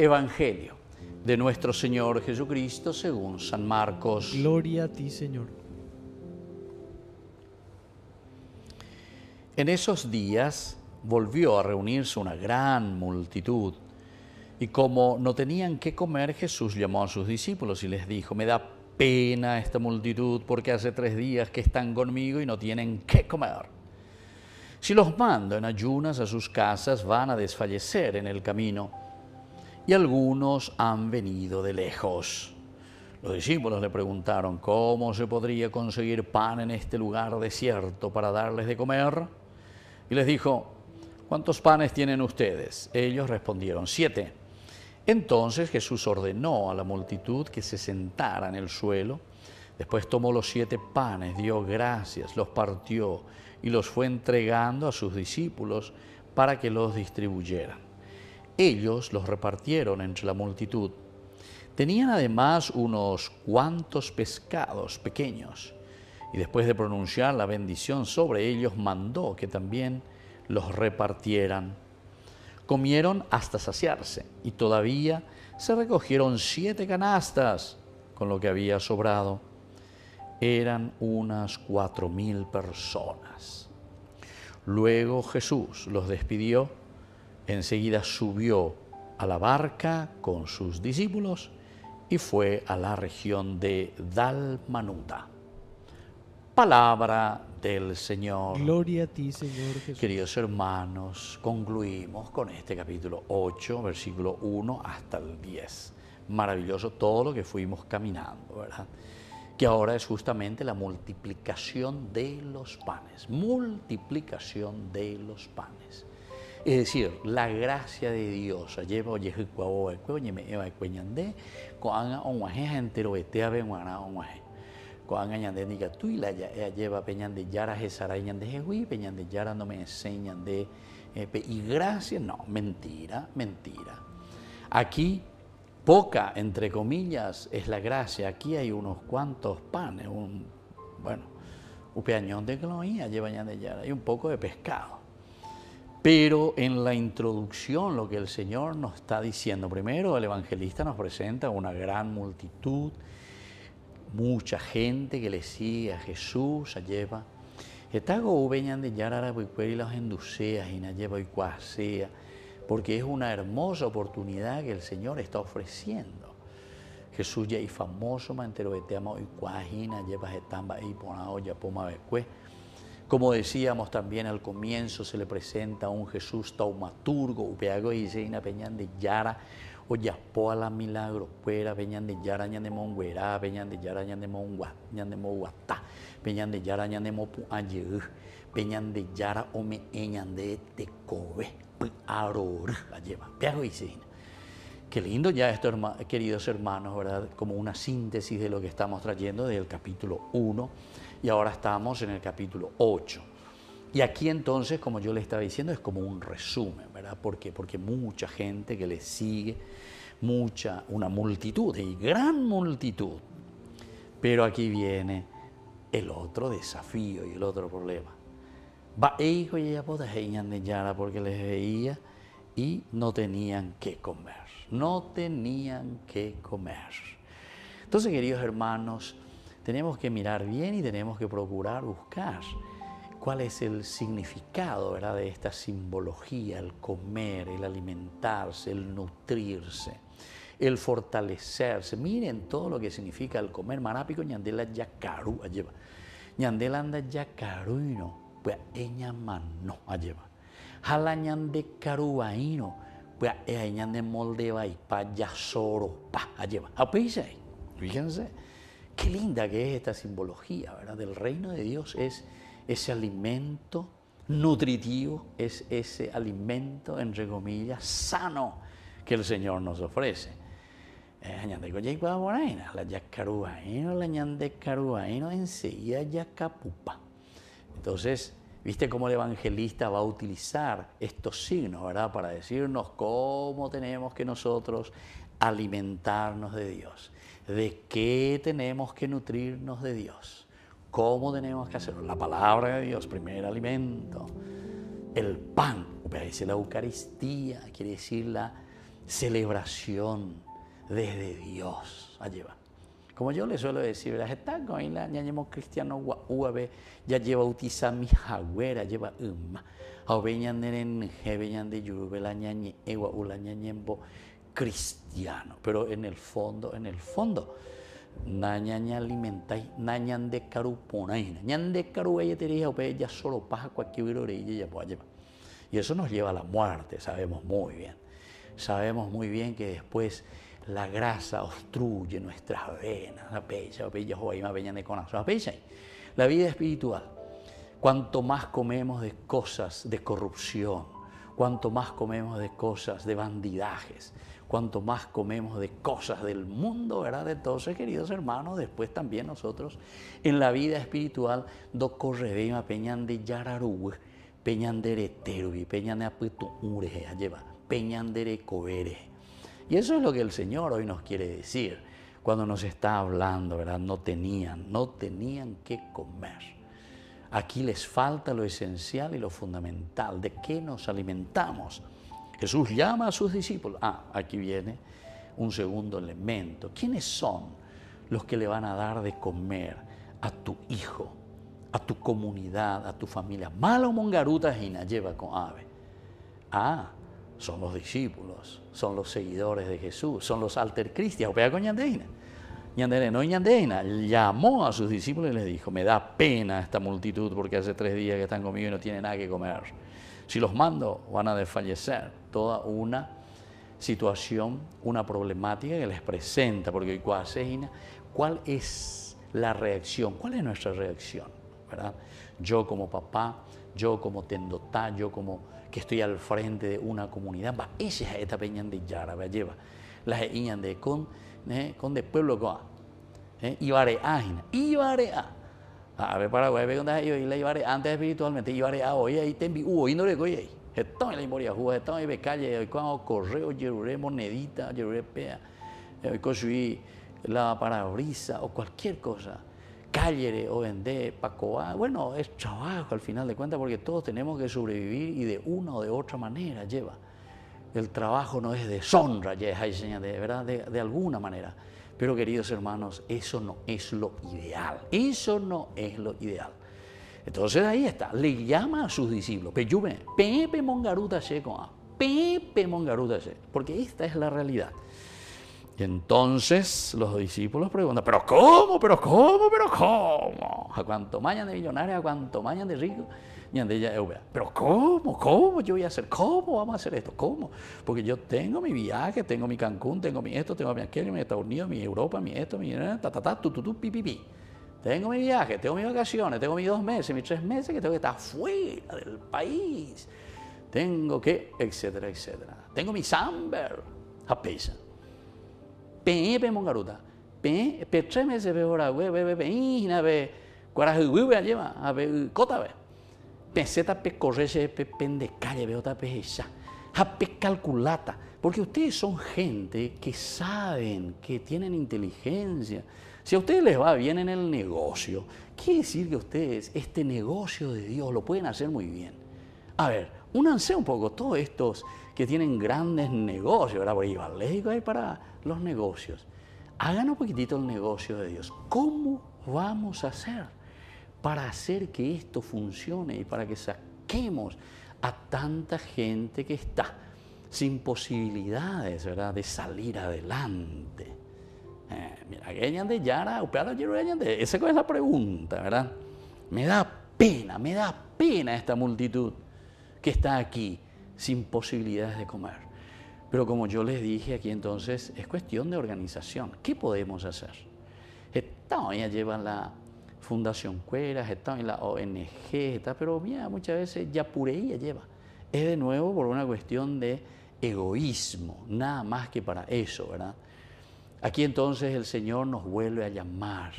Evangelio de nuestro Señor Jesucristo según San Marcos. Gloria a ti, Señor. En esos días volvió a reunirse una gran multitud y como no tenían qué comer, Jesús llamó a sus discípulos y les dijo, me da pena esta multitud porque hace tres días que están conmigo y no tienen qué comer. Si los mando en ayunas a sus casas, van a desfallecer en el camino y algunos han venido de lejos. Los discípulos le preguntaron, ¿cómo se podría conseguir pan en este lugar desierto para darles de comer? Y les dijo, ¿cuántos panes tienen ustedes? Ellos respondieron, siete. Entonces Jesús ordenó a la multitud que se sentara en el suelo. Después tomó los siete panes, dio gracias, los partió y los fue entregando a sus discípulos para que los distribuyeran ellos los repartieron entre la multitud. Tenían además unos cuantos pescados pequeños, y después de pronunciar la bendición sobre ellos, mandó que también los repartieran. Comieron hasta saciarse, y todavía se recogieron siete canastas con lo que había sobrado. Eran unas cuatro mil personas. Luego Jesús los despidió Enseguida subió a la barca con sus discípulos y fue a la región de Dalmanuta. Palabra del Señor. Gloria a ti, Señor Jesús. Queridos hermanos, concluimos con este capítulo 8, versículo 1 hasta el 10. Maravilloso todo lo que fuimos caminando, ¿verdad? Que ahora es justamente la multiplicación de los panes. Multiplicación de los panes. Es decir, la gracia de Dios lleva oye cuavo de cuello, me eva cueñande, coanga onguaje entero vetea Coanga ñande diga tú y la lleva peñande yara jesara ñande peñan peñande yara no me enseñan de eh, y gracia, no, mentira, mentira. Aquí poca, entre comillas, es la gracia. Aquí hay unos cuantos panes, un, bueno, un peañón de cloía lleva ñande yara hay un poco de pescado. Pero en la introducción lo que el Señor nos está diciendo, primero el evangelista nos presenta una gran multitud, mucha gente que le sigue a Jesús, a lleva. «Está gobeñan de Yarara y las enduceas y lleva y cuasea, porque es una hermosa oportunidad que el Señor está ofreciendo. Jesús ya y famoso mantero y cuajina lleva etamba y ponao ya poma después. Como decíamos también al comienzo, se le presenta a un Jesús taumaturgo, upeago y Seina peñan de Yara, la Milagro, Puera, peñan de Yara, de Güera, peñan de Yara, Ñanemón Guatá, peñan de Yara, Ñanemón Puayeu, peñan de Yara, Ome Eñan de Tecobe, Aror, la lleva, Peago y Zeina. Qué lindo ya esto, queridos hermanos, ¿verdad? Como una síntesis de lo que estamos trayendo del capítulo 1 y ahora estamos en el capítulo 8. Y aquí entonces, como yo le estaba diciendo, es como un resumen, ¿verdad? porque Porque mucha gente que le sigue, mucha, una multitud, y gran multitud. Pero aquí viene el otro desafío y el otro problema. Va, hijo y ella porque les veía y no tenían que comer. No tenían que comer. Entonces, queridos hermanos, tenemos que mirar bien y tenemos que procurar buscar cuál es el significado ¿verdad? de esta simbología, el comer, el alimentarse, el nutrirse, el fortalecerse. Miren todo lo que significa el comer. Marápico ñandela yakaru lleva. Ñandela anda yacaruino pues eña mano lleva. Jalañande caruaino, pues eñande y pa yasoro pa lleva. Fíjense. Qué linda que es esta simbología, ¿verdad? Del reino de Dios es ese alimento nutritivo, es ese alimento, entre comillas, sano que el Señor nos ofrece. Eh, Entonces, viste cómo el evangelista va a utilizar estos signos, ¿verdad? Para decirnos cómo tenemos que nosotros alimentarnos de Dios. ¿De qué tenemos que nutrirnos de Dios? ¿Cómo tenemos que hacerlo? La palabra de Dios, primer alimento. El pan, la Eucaristía, quiere decir la celebración desde Dios. A Como yo le suelo decir, ¿verdad? Está con la ñañemos cristiano ya lleva bautiza mi jagüera, lleva umma. A veñan de renje, de yuve, la ñañe, ewa, ula ñañembo cristiano, pero en el fondo, en el fondo, nañaña alimentai, nañan de caruponai, nañan de caru ella ya pues solo paja cualquier orilla ya pues, llevar. Y eso nos lleva a la muerte, sabemos muy bien. Sabemos muy bien que después la grasa obstruye nuestras venas, la pecha, de corazón, la vida espiritual. Cuanto más comemos de cosas de corrupción, Cuanto más comemos de cosas, de bandidajes, cuanto más comemos de cosas del mundo, ¿verdad? Entonces, queridos hermanos, después también nosotros en la vida espiritual, do peñan de yararú, peñan de peñan de apetumure, lleva, peñan de Y eso es lo que el Señor hoy nos quiere decir cuando nos está hablando, ¿verdad? No tenían, no tenían que comer. Aquí les falta lo esencial y lo fundamental, de qué nos alimentamos. Jesús llama a sus discípulos. Ah, aquí viene un segundo elemento. ¿Quiénes son los que le van a dar de comer a tu hijo, a tu comunidad, a tu familia? Malo mongaruta jina lleva con ave. Ah, son los discípulos, son los seguidores de Jesús, son los alter Christi, Coñandina. Ñandere, no Ñandeina, llamó a sus discípulos y les dijo, me da pena esta multitud porque hace tres días que están conmigo y no tienen nada que comer. Si los mando, van a desfallecer. Toda una situación, una problemática que les presenta, porque ¿cuál es la reacción? ¿Cuál es nuestra reacción? ¿verdad? Yo como papá, yo como tendotá, yo como que estoy al frente de una comunidad, va, es esta peña de Yara, lleva, las de con con de pueblo coa. Eh, Ibaré ágina. a. A ver, para yo y la Ibaré antes espiritualmente, y a hoy ahí te hubo hoy no le coye ahí. estamos en la memoria jugo, estamos en calle, hoy cuando correo, lloré monedita, jerure pea, hoy construí la parabrisa o cualquier cosa. Cállere o vender, pacoa bueno, es trabajo al final de cuenta porque todos tenemos que sobrevivir y de una o de otra manera lleva el trabajo no es deshonra, ¿verdad? De, de alguna manera. Pero queridos hermanos, eso no es lo ideal. Eso no es lo ideal. Entonces ahí está, le llama a sus discípulos, pepe mongaruta seco, pepe mongaruta porque esta es la realidad. Y entonces los discípulos preguntan, pero ¿cómo? ¿Pero cómo? ¿Pero cómo? ¿A cuánto mañan de millonarios? ¿A cuánto mañan de ricos? y eh, Pero ¿cómo? ¿Cómo yo voy a hacer? ¿Cómo vamos a hacer esto? ¿Cómo? Porque yo tengo mi viaje, tengo mi Cancún, tengo mi esto, tengo mi aquello, mi Estados Unidos, mi Europa, mi esto, mi eh, ta, pi, Tengo mi viaje, tengo mis vacaciones, tengo mis dos meses, mis tres meses que tengo que estar fuera del país. Tengo que, etcétera, etcétera. Tengo mi Samber, a ah, pesa. Pepe Mongaruta. Pe, tres meses, pe hora, pe, ve, pe, peseta pe pe pendecalle, pe otra calculata. Porque ustedes son gente que saben, que tienen inteligencia. Si a ustedes les va bien en el negocio, quiere decir que ustedes este negocio de Dios lo pueden hacer muy bien. A ver, únanse un poco todos estos que tienen grandes negocios, ¿verdad? Porque ahí para los negocios. Hagan un poquitito el negocio de Dios. ¿Cómo vamos a hacer? para hacer que esto funcione y para que saquemos a tanta gente que está sin posibilidades ¿verdad? de salir adelante. Eh, esa es la pregunta, ¿verdad? Me da pena, me da pena esta multitud que está aquí sin posibilidades de comer. Pero como yo les dije aquí entonces, es cuestión de organización. ¿Qué podemos hacer? Esta ya lleva la Fundación Cueras, estaban en la ONG, pero mira, muchas veces ya pureía lleva. Es de nuevo por una cuestión de egoísmo, nada más que para eso, ¿verdad? Aquí entonces el Señor nos vuelve a llamar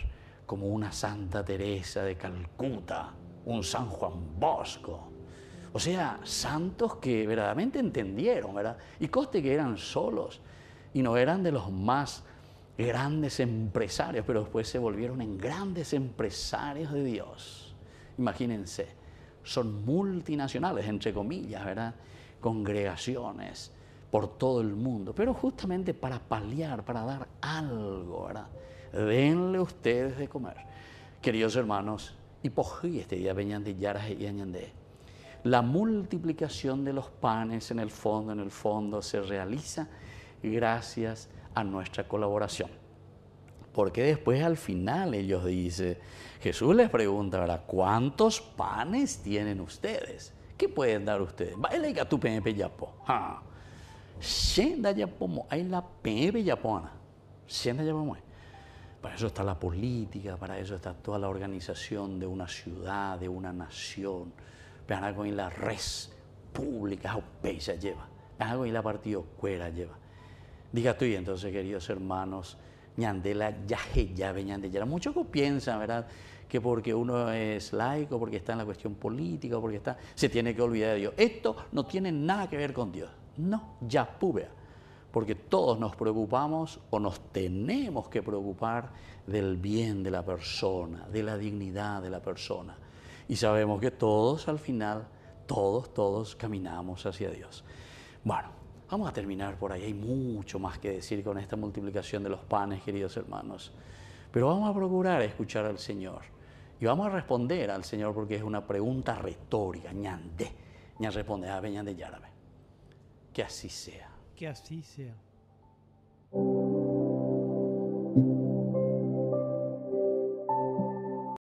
como una Santa Teresa de Calcuta, un San Juan Bosco. O sea, santos que verdaderamente entendieron, ¿verdad? Y coste que eran solos y no eran de los más grandes empresarios, pero después se volvieron en grandes empresarios de Dios. Imagínense, son multinacionales, entre comillas, ¿verdad? Congregaciones por todo el mundo, pero justamente para paliar, para dar algo, ¿verdad? Denle ustedes de comer. Queridos hermanos, y este día de y de. La multiplicación de los panes en el fondo, en el fondo, se realiza gracias a a nuestra colaboración. Porque después al final ellos dicen, Jesús les pregunta, ¿cuántos panes tienen ustedes? ¿Qué pueden dar ustedes? Baile que pepe yapo. Shenda yapomo, hay la pepe yapona. Shenda yapomo. Para eso está la política, para eso está toda la organización de una ciudad, de una nación. para con la red pública, o lleva. Algo y la partido cuera lleva. Diga tú y entonces, queridos hermanos, ñandela yaje llave Ñandela. Muchos piensan, ¿verdad? Que porque uno es laico, porque está en la cuestión política, porque está, se tiene que olvidar de Dios. Esto no tiene nada que ver con Dios. No, ya pubea, Porque todos nos preocupamos o nos tenemos que preocupar del bien de la persona, de la dignidad de la persona. Y sabemos que todos al final, todos, todos caminamos hacia Dios. Bueno, Vamos a terminar por ahí, hay mucho más que decir con esta multiplicación de los panes, queridos hermanos. Pero vamos a procurar escuchar al Señor y vamos a responder al Señor porque es una pregunta retórica, ñande. Ña responde, Ave, ah, de Yárabe. Que así sea. Que así sea.